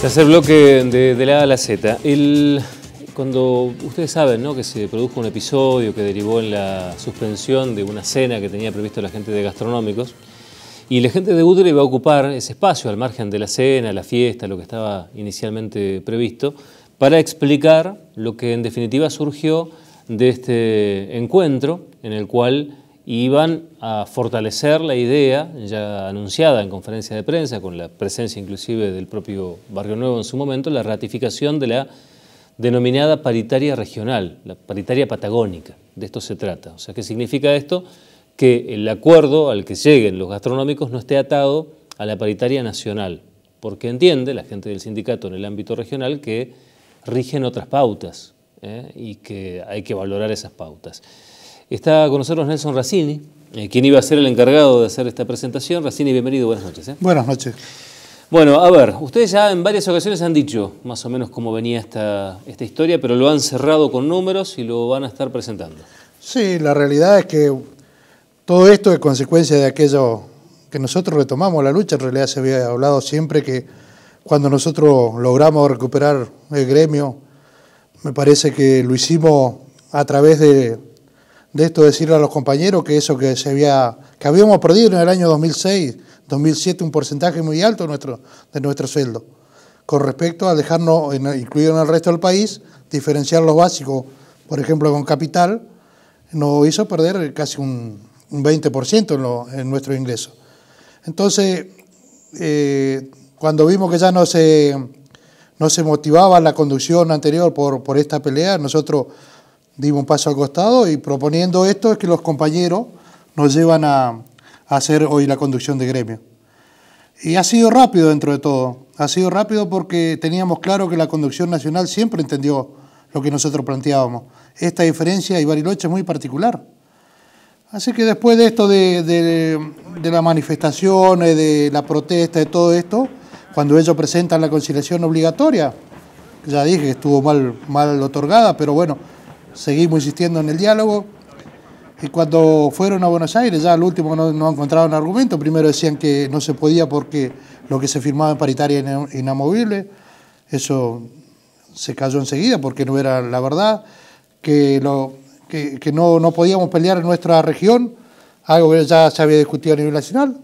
Tercer bloque de, la A a la Z. cuando ustedes saben que se produjo un episodio que derivó en la suspensión de una cena que tenía previsto la gente de gastronómicos, y la gente de Udre iba a ocupar ese espacio al margen de la cena, la fiesta, lo que estaba inicialmente previsto, para explicar lo que en definitiva surgió de este encuentro en el cual iban a fortalecer la idea ya anunciada en conferencia de prensa, con la presencia inclusive del propio Barrio Nuevo en su momento, la ratificación de la denominada paritaria regional, la paritaria patagónica. De esto se trata. O sea, ¿qué significa esto? Que el acuerdo al que lleguen los gastronómicos no esté atado a la paritaria nacional, porque entiende la gente del sindicato en el ámbito regional que rigen otras pautas ¿eh? y que hay que valorar esas pautas. Está con nosotros Nelson Racini, eh, quien iba a ser el encargado de hacer esta presentación. Racini, bienvenido, buenas noches. ¿eh? Buenas noches. Bueno, a ver, ustedes ya en varias ocasiones han dicho más o menos cómo venía esta, esta historia, pero lo han cerrado con números y lo van a estar presentando. Sí, la realidad es que todo esto es consecuencia de aquello que nosotros retomamos la lucha. En realidad se había hablado siempre que cuando nosotros logramos recuperar el gremio, me parece que lo hicimos a través de de esto decirle a los compañeros que eso que se había que habíamos perdido en el año 2006, 2007 un porcentaje muy alto de nuestro, de nuestro sueldo con respecto a dejarnos incluido en el resto del país, diferenciar los básicos, por ejemplo con capital, nos hizo perder casi un, un 20% en, en, nuestro ingreso. Entonces, eh, cuando vimos que ya no se, no se motivaba la conducción anterior por, por esta pelea, nosotros dimos un paso al costado y proponiendo esto es que los compañeros nos llevan a, hacer hoy la conducción de gremio. Y ha sido rápido dentro de todo, ha sido rápido porque teníamos claro que la conducción nacional siempre entendió lo que nosotros planteábamos. Esta diferencia y Bariloche es muy particular. Así que después de esto, de, de, de las manifestaciones, eh, de la protesta, de todo esto, cuando ellos presentan la conciliación obligatoria, ya dije que estuvo mal, mal otorgada, pero bueno, seguimos insistiendo en el diálogo. Y cuando fueron a Buenos Aires, ya al último no, encontraron argumento. Primero decían que no se podía porque lo que se firmaba en paritaria era inamovible. Eso se cayó enseguida porque no era la verdad. Que, lo, no, podíamos pelear en nuestra región, algo que ya se había discutido a nivel nacional.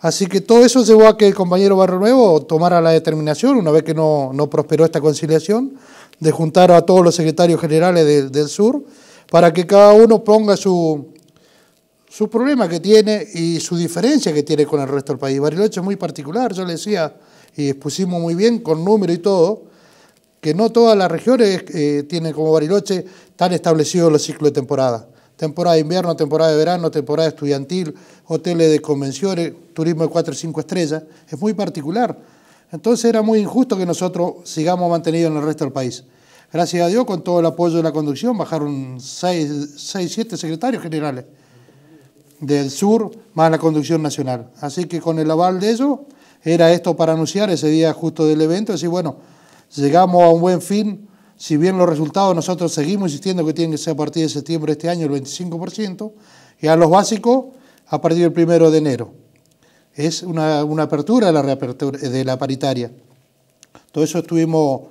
Así que todo eso llevó a que el compañero Barrio Nuevo tomara la determinación, una vez que no, no prosperó esta conciliación, de juntar a todos los secretarios generales del sur para que cada uno ponga su, su problema que tiene y su diferencia que tiene con el resto del país. Bariloche es muy particular, yo le decía, y expusimos muy bien con número y todo, que no todas las regiones eh, tienen como Bariloche tan establecidos los ciclos de temporada. Temporada de invierno, temporada de verano, temporada estudiantil, hoteles de convenciones, turismo de 4 o 5 estrellas. Es muy particular. Entonces era muy injusto que nosotros sigamos mantenidos en el resto del país. Gracias a Dios, con todo el apoyo de la conducción, bajaron 6, 7 secretarios generales del sur, más la conducción nacional. Así que con el aval de ellos, era esto para anunciar ese día justo del evento, decir, bueno, llegamos a un buen fin, si bien los resultados nosotros seguimos insistiendo que tienen que ser a partir de septiembre de este año el 25%, y a los básicos a partir del primero de enero es una, una apertura de la, eh, de la paritaria. Todo eso estuvimos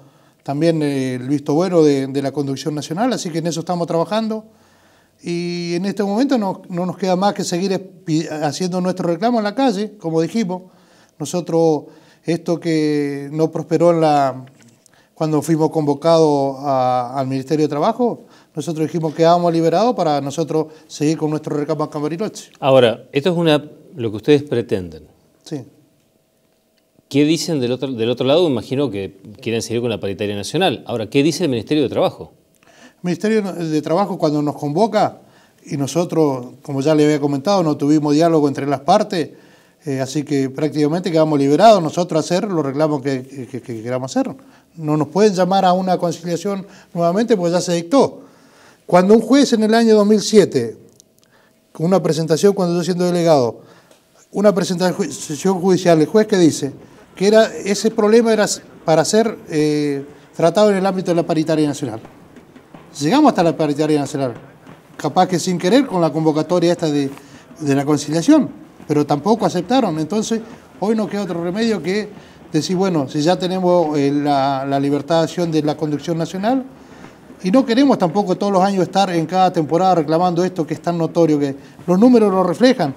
también eh, el visto bueno de, la conducción nacional, así que en eso estamos trabajando. Y en este momento no, no nos queda más que seguir haciendo nuestro reclamo en la calle, como dijimos. Nosotros, esto que no prosperó en la, cuando fuimos convocados al Ministerio de Trabajo, nosotros dijimos que quedábamos liberados para nosotros seguir con nuestro reclamo a Camarinoche. Ahora, esto es una lo que ustedes pretenden. Sí. ¿Qué dicen del otro, del otro lado? Imagino que quieren seguir con la paritaria nacional. Ahora, ¿qué dice el Ministerio de Trabajo? El Ministerio de Trabajo cuando nos convoca y nosotros, como ya le había comentado, no tuvimos diálogo entre las partes, eh, así que prácticamente quedamos liberados nosotros a hacer los reclamos que, que, queramos hacer. No nos pueden llamar a una conciliación nuevamente porque ya se dictó. Cuando un juez en el año 2007, con una presentación cuando yo siendo delegado, una presentación judicial, el juez que dice que era, ese problema era para ser eh, tratado en el ámbito de la paritaria nacional. Llegamos hasta la paritaria nacional, capaz que sin querer con la convocatoria esta de, de la conciliación, pero tampoco aceptaron. Entonces, hoy no queda otro remedio que decir, bueno, si ya tenemos eh, la, la libertad de acción de la conducción nacional, y no queremos tampoco todos los años estar en cada temporada reclamando esto que es tan notorio, que los números lo reflejan.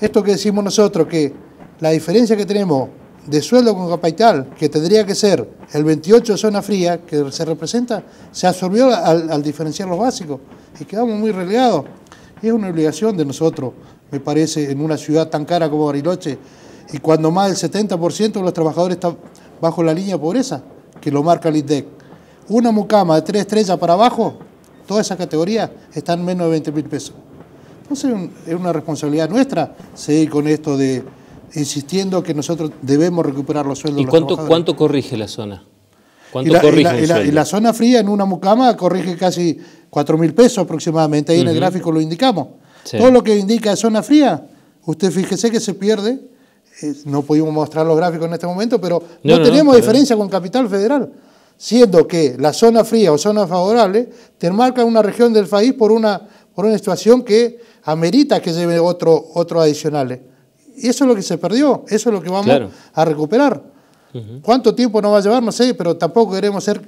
Esto que decimos nosotros, que la diferencia que tenemos de sueldo con capital, que tendría que ser el 28 zona fría, que se representa, se absorbió al, diferenciar los básicos y quedamos muy relegados. es una obligación de nosotros, me parece, en una ciudad tan cara como Bariloche, y cuando más del 70% de los trabajadores están bajo la línea de pobreza, que lo marca el IDEC. Una mucama de tres estrellas para abajo, esa categoría está en menos de 20 mil pesos es una responsabilidad nuestra seguir con esto de insistiendo que nosotros debemos recuperar los sueldos. ¿Y cuánto, cuánto corrige la zona? ¿Cuánto y la, corrige la, zona fría en una mucama corrige casi 4 mil pesos aproximadamente, ahí en el gráfico lo indicamos. Todo lo que indica zona fría, usted fíjese que se pierde, eh, no pudimos mostrar los gráficos en este momento, pero no, tenemos diferencia con Capital Federal, siendo que la zona fría o zona favorable te marca una región del país por una, por una situación que amerita que lleve otro, otro adicional. ¿eh? Y eso es lo que se perdió, eso es lo que vamos a recuperar. ¿Cuánto tiempo nos va a llevar? No sé, pero tampoco queremos ser,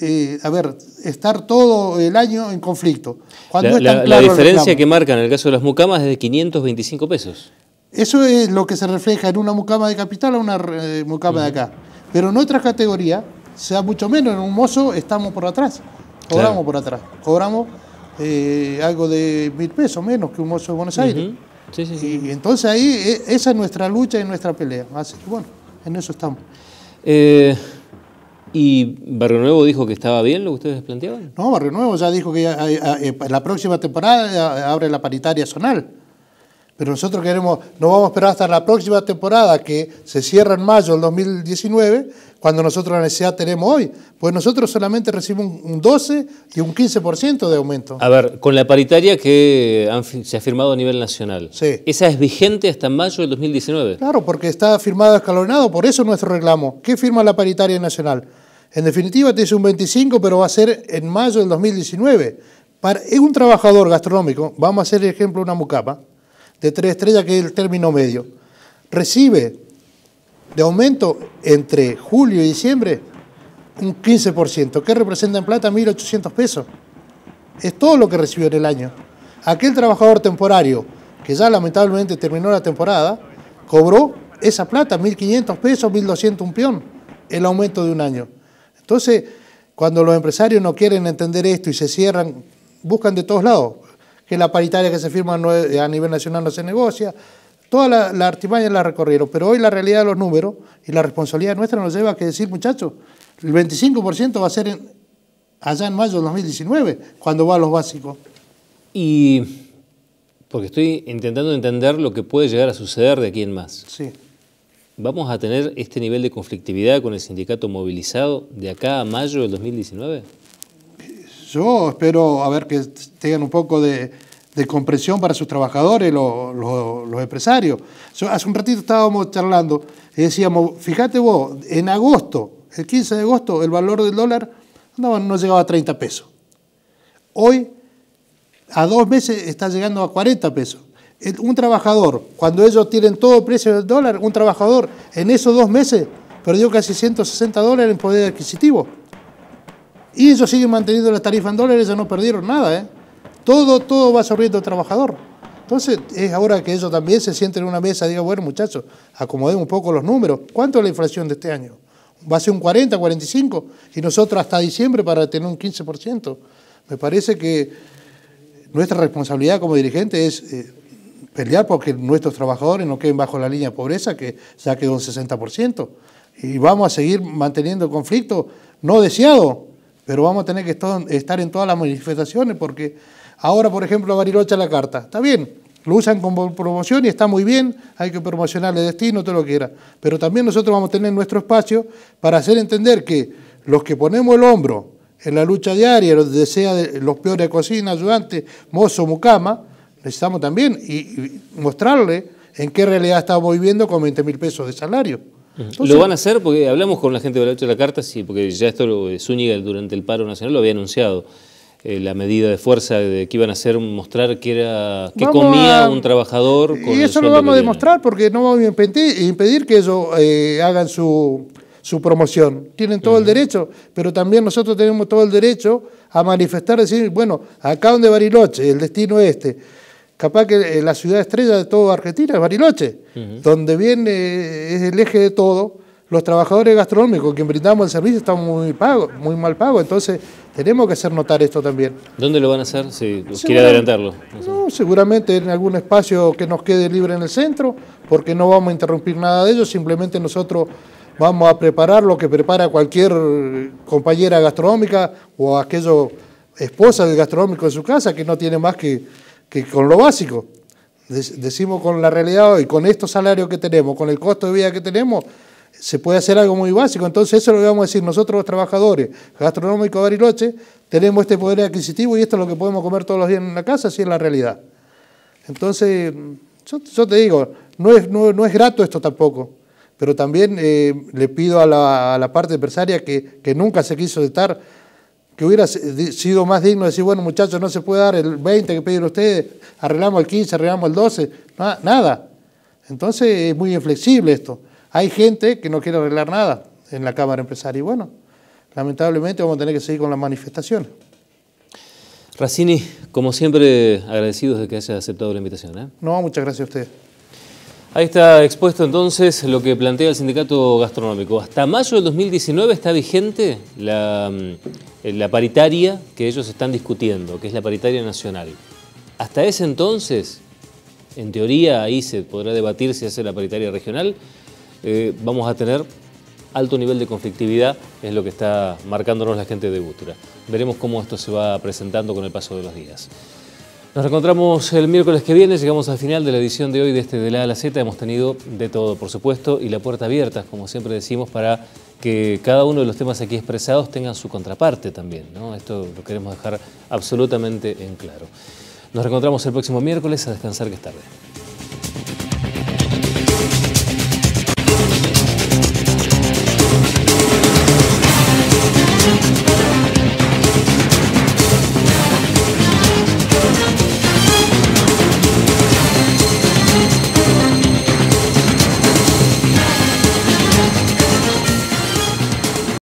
eh, a ver, estar todo el año en conflicto. la, diferencia que marcan en el caso de las mucamas es de 525 pesos. Eso es lo que se refleja en una mucama de capital a una eh, mucama de acá. Pero en otras categorías, sea mucho menos, en un mozo estamos por atrás, cobramos por atrás, cobramos eh, algo de mil pesos menos que un mozo de Buenos Aires. Y entonces ahí e, esa es nuestra lucha y nuestra pelea. Así que bueno, en eso estamos. Eh, ¿Y Barrio dijo que estaba bien lo que ustedes planteaban? No, Barrio ya dijo que eh, la próxima temporada abre la paritaria zonal pero nosotros queremos, no vamos a esperar hasta la próxima temporada que se cierra en mayo del 2019, cuando nosotros la necesidad tenemos hoy. Pues nosotros solamente recibimos un 12 y un 15% de aumento. A ver, con la paritaria que se ha firmado a nivel nacional, sí. ¿esa es vigente hasta mayo del 2019? Claro, porque está firmado escalonado, por eso nuestro reclamo. ¿Qué firma la paritaria nacional? En definitiva, te dice un 25, pero va a ser en mayo del 2019. Para un trabajador gastronómico, vamos a hacer el ejemplo de una mucapa, de tres estrellas, que es el término medio, recibe de aumento entre julio y diciembre un 15%, que representa en plata 1.800 pesos. Es todo lo que recibió en el año. Aquel trabajador temporario que ya lamentablemente terminó la temporada, cobró esa plata, 1.500 pesos, 1.200 un peón, el aumento de un año. Entonces, cuando los empresarios no quieren entender esto y se cierran, buscan de todos lados que la paritaria que se firma a nivel nacional no se negocia. Toda la, artimaña la recorrieron, pero hoy la realidad de los números y la responsabilidad nuestra nos lleva a que decir, muchachos, el 25% va a ser allá en mayo de 2019, cuando va a los básicos. Y porque estoy intentando entender lo que puede llegar a suceder de aquí en más. Sí. ¿Vamos a tener este nivel de conflictividad con el sindicato movilizado de acá a mayo del 2019? yo espero a ver que tengan un poco de, comprensión para sus trabajadores, los, empresarios. hace un ratito estábamos charlando y decíamos, fíjate vos, en agosto, el 15 de agosto, el valor del dólar no, no llegaba a 30 pesos. Hoy, a dos meses, está llegando a 40 pesos. Un trabajador, cuando ellos tienen todo el precio del dólar, un trabajador en esos dos meses perdió casi 160 dólares en poder adquisitivo. Y ellos siguen manteniendo las tarifas en dólares, ellos no perdieron nada. ¿eh? Todo, todo va sonriendo el trabajador. Entonces es ahora que ellos también se sienten en una mesa y digan, bueno muchachos, acomodemos un poco los números. ¿Cuánto es la inflación de este año? Va a ser un 40, 45 y nosotros hasta diciembre para tener un 15%. Me parece que nuestra responsabilidad como dirigente es eh, pelear porque nuestros trabajadores no queden bajo la línea de pobreza, que ya quedó un 60%. Y vamos a seguir manteniendo el conflicto no deseado, pero vamos a tener que estar en todas las manifestaciones porque ahora, por ejemplo, Bariloche la carta. Está bien, lo usan como promoción y está muy bien, hay que promocionarle destino, todo lo que quiera. Pero también nosotros vamos a tener nuestro espacio para hacer entender que los que ponemos el hombro en la lucha diaria, los desea de los peores de cocina, ayudantes, mozo, mucama, necesitamos también y, mostrarle en qué realidad estamos viviendo con 20 mil pesos de salario lo van a hacer porque hablamos con la gente de la de la Carta, sí, porque ya esto lo, eh, Zúñiga durante el paro nacional lo había anunciado. Eh, la medida de fuerza de que iban a hacer mostrar que era que comía un trabajador y eso lo vamos a demostrar porque no vamos a impedir, que ellos eh, hagan su, su promoción. Tienen todo el derecho, pero también nosotros tenemos todo el derecho a manifestar, decir, bueno, acá donde Bariloche, el destino este, capaz que eh, la ciudad estrella de toda Argentina es Bariloche, donde viene, es el eje de todo. Los trabajadores gastronómicos, quien brindamos el servicio, están muy pagos, muy mal pagos. Entonces, tenemos que hacer notar esto también. ¿Dónde lo van a hacer? Si quiere adelantarlo. No, seguramente en algún espacio que nos quede libre en el centro, porque no vamos a interrumpir nada de ellos. simplemente nosotros vamos a preparar lo que prepara cualquier eh, compañera gastronómica o aquella esposa del gastronómico en su casa que no tiene más que que con lo básico. Decimos con la realidad hoy, con estos salarios que tenemos, con el costo de vida que tenemos, se puede hacer algo muy básico. Entonces eso lo vamos a decir nosotros los trabajadores gastronómicos de Bariloche, tenemos este poder adquisitivo y esto es lo que podemos comer todos los días en la casa, así es la realidad. Entonces, yo, te digo, no es, no, es grato esto tampoco pero también eh, le pido a la, parte empresaria que, que, nunca se quiso estar que hubiera sido más digno decir, bueno muchachos, no se puede dar el 20 que pidieron ustedes, arreglamos el 15, arreglamos el 12, nada. Entonces es muy inflexible esto. Hay gente que no quiere arreglar nada en la Cámara Empresaria y bueno, lamentablemente vamos a tener que seguir con las manifestaciones. Racini, como siempre, agradecidos de que haya aceptado la invitación. ¿eh? No, muchas gracias a ustedes. Ahí está expuesto entonces lo que plantea el sindicato gastronómico. Hasta mayo del 2019 está vigente mm, la, paritaria que ellos están discutiendo, que es la paritaria nacional. Hasta ese entonces, en teoría ahí se podrá debatir si hace la paritaria regional, eh, vamos a tener alto nivel de conflictividad, es lo que está marcándonos la gente de Butura. Veremos cómo esto se va presentando con el paso de los días. Nos encontramos el miércoles que viene, llegamos al final de la edición de hoy de este De la a la Z. Hemos tenido de todo, por supuesto, y la puerta abierta, como siempre decimos, para que cada uno de los temas aquí expresados tengan su contraparte también. Esto lo queremos dejar absolutamente en claro. Nos reencontramos el próximo miércoles a descansar que es tarde.